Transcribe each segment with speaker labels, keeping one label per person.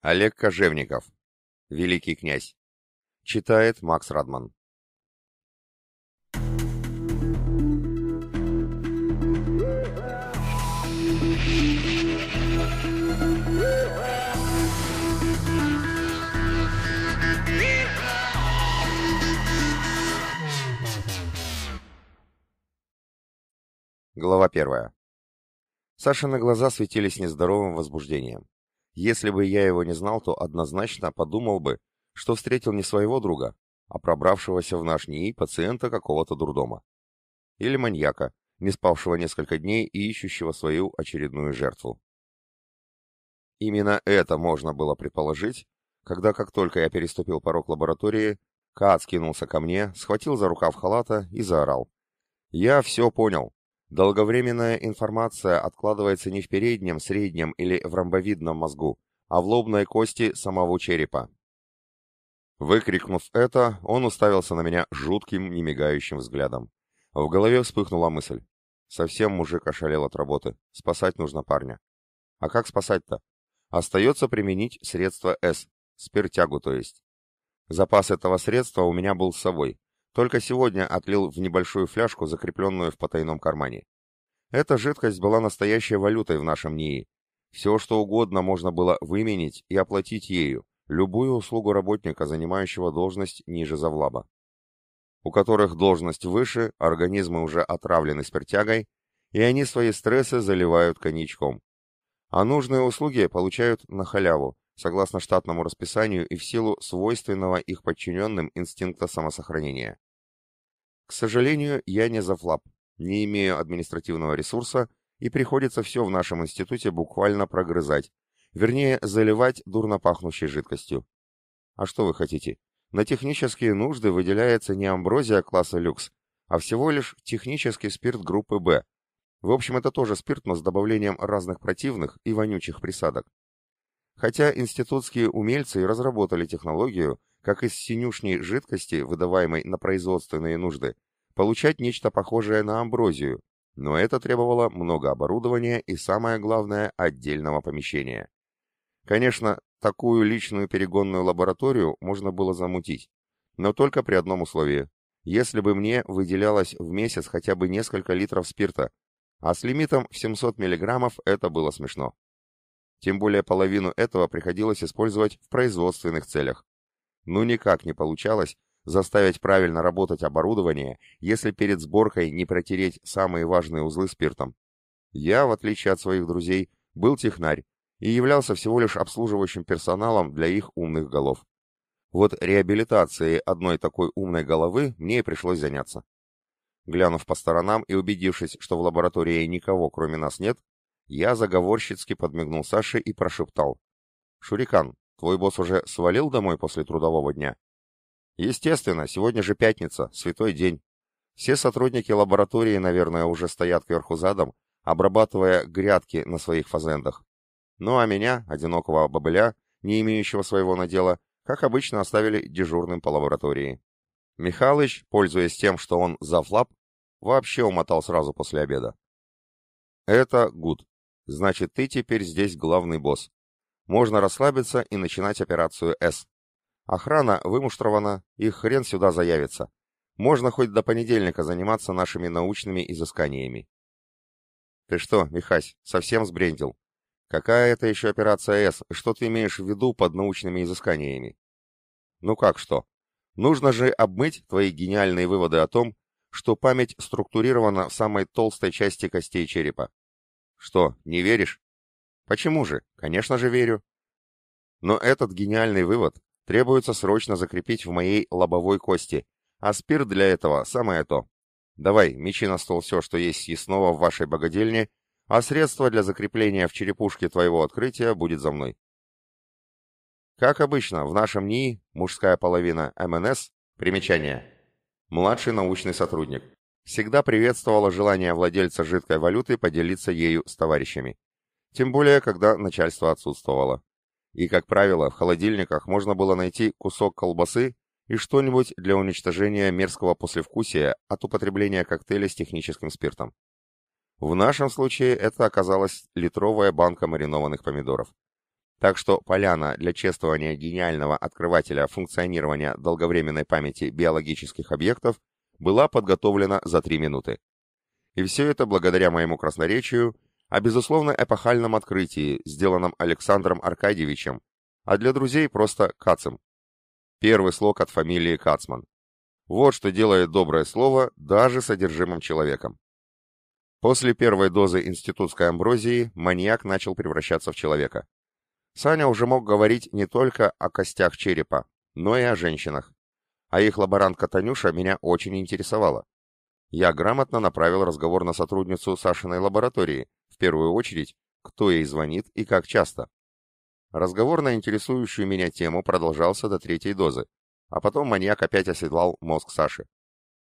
Speaker 1: Олег Кожевников. Великий князь. Читает Макс Радман. Глава первая. Сашины глаза светились нездоровым возбуждением. Если бы я его не знал, то однозначно подумал бы, что встретил не своего друга, а пробравшегося в наш НИИ пациента какого-то дурдома. Или маньяка, не спавшего несколько дней и ищущего свою очередную жертву. Именно это можно было предположить, когда как только я переступил порог лаборатории, Каат скинулся ко мне, схватил за рукав халата и заорал. «Я все понял. Долговременная информация откладывается не в переднем, среднем или в ромбовидном мозгу, а в лобной кости самого черепа. Выкрикнув это, он уставился на меня жутким, немигающим взглядом. В голове вспыхнула мысль. Совсем мужик ошалел от работы. Спасать нужно парня. А как спасать-то? Остается применить средство С, спиртягу то есть. Запас этого средства у меня был с собой, только сегодня отлил в небольшую фляжку, закрепленную в потайном кармане. Эта жидкость была настоящей валютой в нашем НИИ. Все, что угодно можно было выменить и оплатить ею, любую услугу работника, занимающего должность ниже завлаба. У которых должность выше, организмы уже отравлены спиртягой, и они свои стрессы заливают коньячком. А нужные услуги получают на халяву, согласно штатному расписанию и в силу свойственного их подчиненным инстинкта самосохранения. К сожалению, я не за флап, не имею административного ресурса, и приходится все в нашем институте буквально прогрызать, вернее, заливать дурно пахнущей жидкостью. А что вы хотите? На технические нужды выделяется не амброзия класса люкс, а всего лишь технический спирт группы «Б». В общем, это тоже спирт, но с добавлением разных противных и вонючих присадок хотя институтские умельцы и разработали технологию, как из синюшней жидкости, выдаваемой на производственные нужды, получать нечто похожее на амброзию, но это требовало много оборудования и, самое главное, отдельного помещения. Конечно, такую личную перегонную лабораторию можно было замутить, но только при одном условии. Если бы мне выделялось в месяц хотя бы несколько литров спирта, а с лимитом в 700 миллиграммов это было смешно. Тем более половину этого приходилось использовать в производственных целях. Ну никак не получалось заставить правильно работать оборудование, если перед сборкой не протереть самые важные узлы спиртом. Я, в отличие от своих друзей, был технарь и являлся всего лишь обслуживающим персоналом для их умных голов. Вот реабилитацией одной такой умной головы мне и пришлось заняться. Глянув по сторонам и убедившись, что в лаборатории никого кроме нас нет, я заговорщицки подмигнул Саше и прошептал. «Шурикан, твой босс уже свалил домой после трудового дня?» «Естественно, сегодня же пятница, святой день. Все сотрудники лаборатории, наверное, уже стоят кверху задом, обрабатывая грядки на своих фазендах. Ну а меня, одинокого бобыля, не имеющего своего надела, как обычно оставили дежурным по лаборатории. Михалыч, пользуясь тем, что он зафлап, вообще умотал сразу после обеда. Это гуд. Значит, ты теперь здесь главный босс. Можно расслабиться и начинать операцию «С». Охрана вымуштрована, их хрен сюда заявится. Можно хоть до понедельника заниматься нашими научными изысканиями. Ты что, Михась, совсем сбрендил? Какая это еще операция «С»? Что ты имеешь в виду под научными изысканиями? Ну как что? Нужно же обмыть твои гениальные выводы о том, что память структурирована в самой толстой части костей черепа. Что, не веришь? Почему же? Конечно же верю. Но этот гениальный вывод требуется срочно закрепить в моей лобовой кости, а спирт для этого самое то. Давай, мечи на стол все, что есть съестного в вашей богадельне, а средство для закрепления в черепушке твоего открытия будет за мной. Как обычно, в нашем НИИ мужская половина МНС, примечание, младший научный сотрудник, всегда приветствовала желание владельца жидкой валюты поделиться ею с товарищами. Тем более, когда начальство отсутствовало. И, как правило, в холодильниках можно было найти кусок колбасы и что-нибудь для уничтожения мерзкого послевкусия от употребления коктейля с техническим спиртом. В нашем случае это оказалась литровая банка маринованных помидоров. Так что поляна для чествования гениального открывателя функционирования долговременной памяти биологических объектов была подготовлена за три минуты. И все это благодаря моему красноречию о а, безусловно эпохальном открытии, сделанном Александром Аркадьевичем, а для друзей просто Кацем. Первый слог от фамилии Кацман. Вот что делает доброе слово даже содержимым человеком. После первой дозы институтской амброзии маньяк начал превращаться в человека. Саня уже мог говорить не только о костях черепа, но и о женщинах а их лаборантка Танюша меня очень интересовала. Я грамотно направил разговор на сотрудницу Сашиной лаборатории, в первую очередь, кто ей звонит и как часто. Разговор на интересующую меня тему продолжался до третьей дозы, а потом маньяк опять оседлал мозг Саши.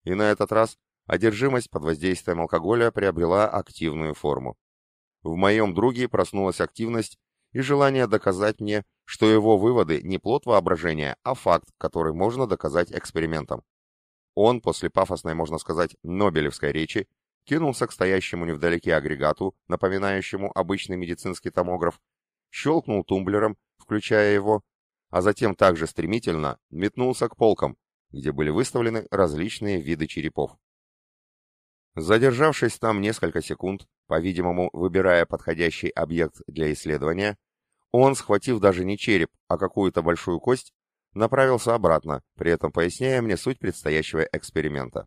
Speaker 1: И на этот раз одержимость под воздействием алкоголя приобрела активную форму. В моем друге проснулась активность и желание доказать мне, что его выводы не плод воображения, а факт, который можно доказать экспериментом. Он, после пафосной, можно сказать, Нобелевской речи, кинулся к стоящему невдалеке агрегату, напоминающему обычный медицинский томограф, щелкнул тумблером, включая его, а затем также стремительно метнулся к полкам, где были выставлены различные виды черепов. Задержавшись там несколько секунд, по-видимому, выбирая подходящий объект для исследования, он, схватив даже не череп, а какую-то большую кость, направился обратно, при этом поясняя мне суть предстоящего эксперимента.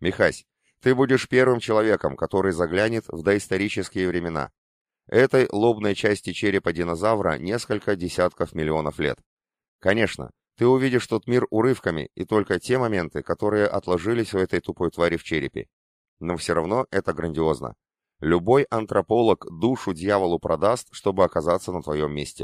Speaker 1: «Михась, ты будешь первым человеком, который заглянет в доисторические времена. Этой лобной части черепа динозавра несколько десятков миллионов лет. Конечно, ты увидишь тот мир урывками и только те моменты, которые отложились у этой тупой твари в черепе. Но все равно это грандиозно. Любой антрополог душу дьяволу продаст, чтобы оказаться на твоем месте.